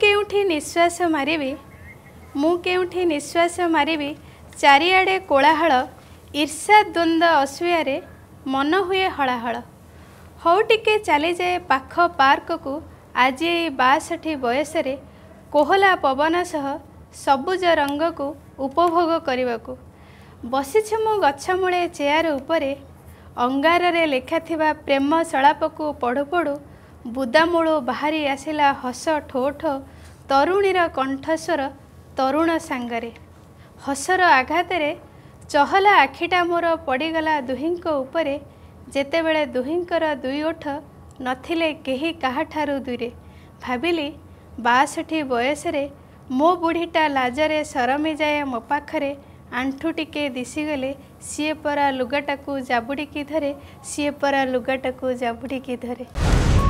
କେଉଁଠି ନିଶ୍ୱାସ ମାରିବି ମୁଁ କେଉଁଠି ନିଶ୍ୱାସ ମାରିବି ଚାରିଆଡ଼େ କୋଳାହଳ ଈର୍ଷା ଦ୍ୱନ୍ଦ୍ୱ ଅସୁୟାରେ ମନ ହୁଏ ହଳାହଳ ହଉ ଟିକେ ଚାଲିଯାଏ ପାଖ ପାର୍କକୁ ଆଜି ଏଇ ବାଷଠି ବୟସରେ କୋହଲା ପବନ ସହ ସବୁଜ ରଙ୍ଗକୁ ଉପଭୋଗ କରିବାକୁ ବସିଛି ମୁଁ ଗଛ ମୂଳେ ଚେୟାର ଉପରେ ଅଙ୍ଗାରରେ ଲେଖାଥିବା ପ୍ରେମ ସଳାପକୁ ପଢ଼ୁ ପଢ଼ୁ ବୁଦାମୂଳୁ ବାହାରି ଆସିଲା ହସ ଠୋ ଠୋ ତରୁଣୀର କଣ୍ଠସ୍ୱର ତରୁଣ ସାଙ୍ଗରେ ହସର ଆଘାତରେ ଚହଲା ଆଖିଟା ମୋର ପଡ଼ିଗଲା ଦୁହିଁଙ୍କ ଉପରେ ଯେତେବେଳେ ଦୁହିଁଙ୍କର ଦୁଇ ଓଠ ନଥିଲେ କେହି କାହାଠାରୁ ଦୂରେ ଭାବିଲି ବାଷଠି ବୟସରେ ମୋ ବୁଢ଼ୀଟା ଲାଜରେ ସରମିଯାଏ ମୋ ପାଖରେ ଆଣ୍ଠୁ ଟିକେ ଦିଶିଗଲେ ସିଏ ପରା ଲୁଗାଟାକୁ ଜାବୁଡ଼ିକି ଧରେ ସିଏ ପରା ଲୁଗାଟାକୁ ଜାବୁଡ଼ିକି ଧରେ